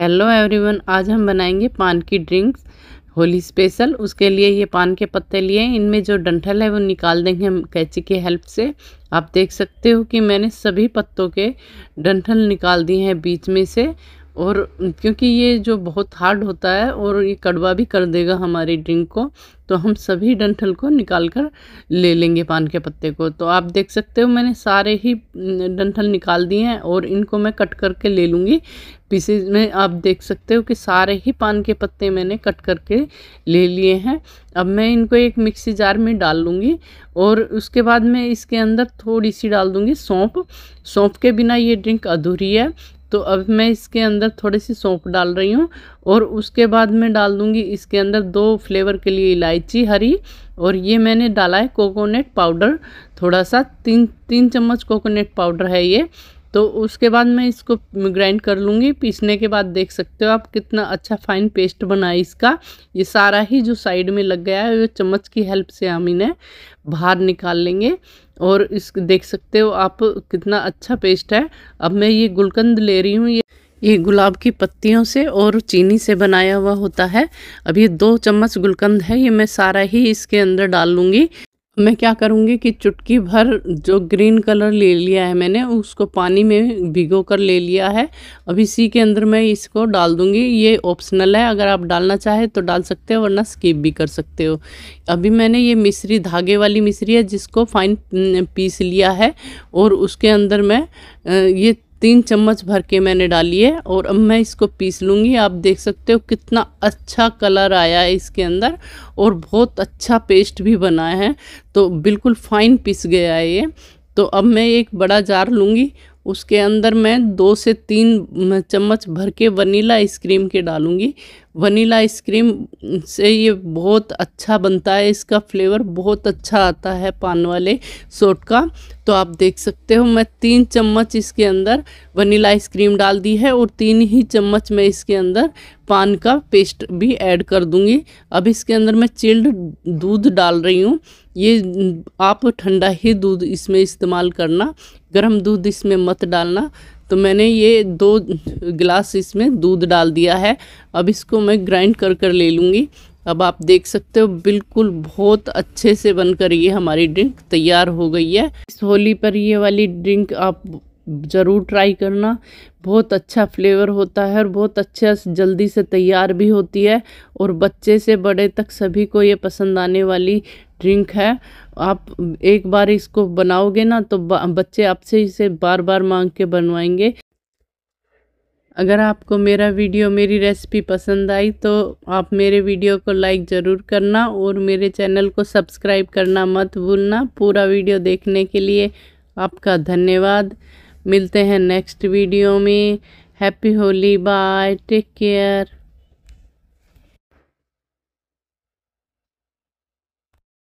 hello everyone आज हम बनाएंगे पान की ड्रिंक्स होली स्पेशल उसके लिए ये पान के पत्ते लिए इनमें जो डंठल है वो निकाल देंगे हम कैची के हेल्प से आप देख सकते हो कि मैंने सभी पत्तों के डंठल निकाल दिए हैं बीच में से और क्योंकि ये जो बहुत हार्ड होता है और ये कड़वा भी कर देगा हमारी ड्रिंक को तो हम सभी डंठल को निकाल कर ले लेंगे पान के पत्ते को तो आप देख सकते हो मैंने सारे ही डंठल निकाल दिए हैं और इनको मैं कट करके ले लूँगी पीसेज में आप देख सकते हो कि सारे ही पान के पत्ते मैंने कट करके ले लिए हैं अब मैं इनको एक मिक्सी जार में डाल लूँगी और उसके बाद मैं इसके अंदर थोड़ी सी डाल दूँगी सौंप सौंप के बिना ये ड्रिंक अधूरी है तो अब मैं इसके अंदर थोड़ी सी सौंप डाल रही हूँ और उसके बाद मैं डाल दूँगी इसके अंदर दो फ्लेवर के लिए इलायची हरी और ये मैंने डाला है कोकोनट पाउडर थोड़ा सा तीन तीन चम्मच कोकोनट पाउडर है ये तो उसके बाद मैं इसको ग्राइंड कर लूँगी पीसने के बाद देख सकते हो आप कितना अच्छा फाइन पेस्ट बना है इसका ये सारा ही जो साइड में लग गया है वो चम्मच की हेल्प से हम इन्हें बाहर निकाल लेंगे और इस देख सकते हो आप कितना अच्छा पेस्ट है अब मैं ये गुलकंद ले रही हूँ ये ये गुलाब की पत्तियों से और चीनी से बनाया हुआ होता है अब ये दो चम्मच गुलकंद है ये मैं सारा ही इसके अंदर डाल लूँगी मैं क्या करूँगी कि चुटकी भर जो ग्रीन कलर ले लिया है मैंने उसको पानी में भिगो कर ले लिया है अब इसी के अंदर मैं इसको डाल दूँगी ये ऑप्शनल है अगर आप डालना चाहे तो डाल सकते हो वरना स्किप भी कर सकते हो अभी मैंने ये मिश्री धागे वाली मिश्री है जिसको फाइन पीस लिया है और उसके अंदर मैं ये तीन चम्मच भर के मैंने डाली है और अब मैं इसको पीस लूँगी आप देख सकते हो कितना अच्छा कलर आया है इसके अंदर और बहुत अच्छा पेस्ट भी बना है तो बिल्कुल फाइन पीस गया है ये तो अब मैं एक बड़ा जार लूँगी उसके अंदर मैं दो से तीन चम्मच भर के वनीला आइसक्रीम के डालूँगी वनीला आइसक्रीम से ये बहुत अच्छा बनता है इसका फ्लेवर बहुत अच्छा आता है पान वाले सोट का तो आप देख सकते हो मैं तीन चम्मच इसके अंदर वनीला आइसक्रीम डाल दी है और तीन ही चम्मच मैं इसके अंदर पान का पेस्ट भी ऐड कर दूंगी अब इसके अंदर मैं चिल्ड दूध डाल रही हूँ ये आप ठंडा ही दूध इसमें इस्तेमाल करना गर्म दूध इसमें मत डालना तो मैंने ये दो गिलास इसमें दूध डाल दिया है अब इसको मैं ग्राइंड कर कर ले लूँगी अब आप देख सकते हो बिल्कुल बहुत अच्छे से बनकर ये हमारी ड्रिंक तैयार हो गई है इस होली पर ये वाली ड्रिंक आप ज़रूर ट्राई करना बहुत अच्छा फ्लेवर होता है और बहुत अच्छा जल्दी से तैयार भी होती है और बच्चे से बड़े तक सभी को ये पसंद आने वाली ड्रिंक है आप एक बार इसको बनाओगे ना तो बच्चे आपसे इसे बार बार मांग के बनवाएंगे अगर आपको मेरा वीडियो मेरी रेसिपी पसंद आई तो आप मेरे वीडियो को लाइक ज़रूर करना और मेरे चैनल को सब्सक्राइब करना मत भूलना पूरा वीडियो देखने के लिए आपका धन्यवाद मिलते हैं नेक्स्ट वीडियो में happy Holi bye take care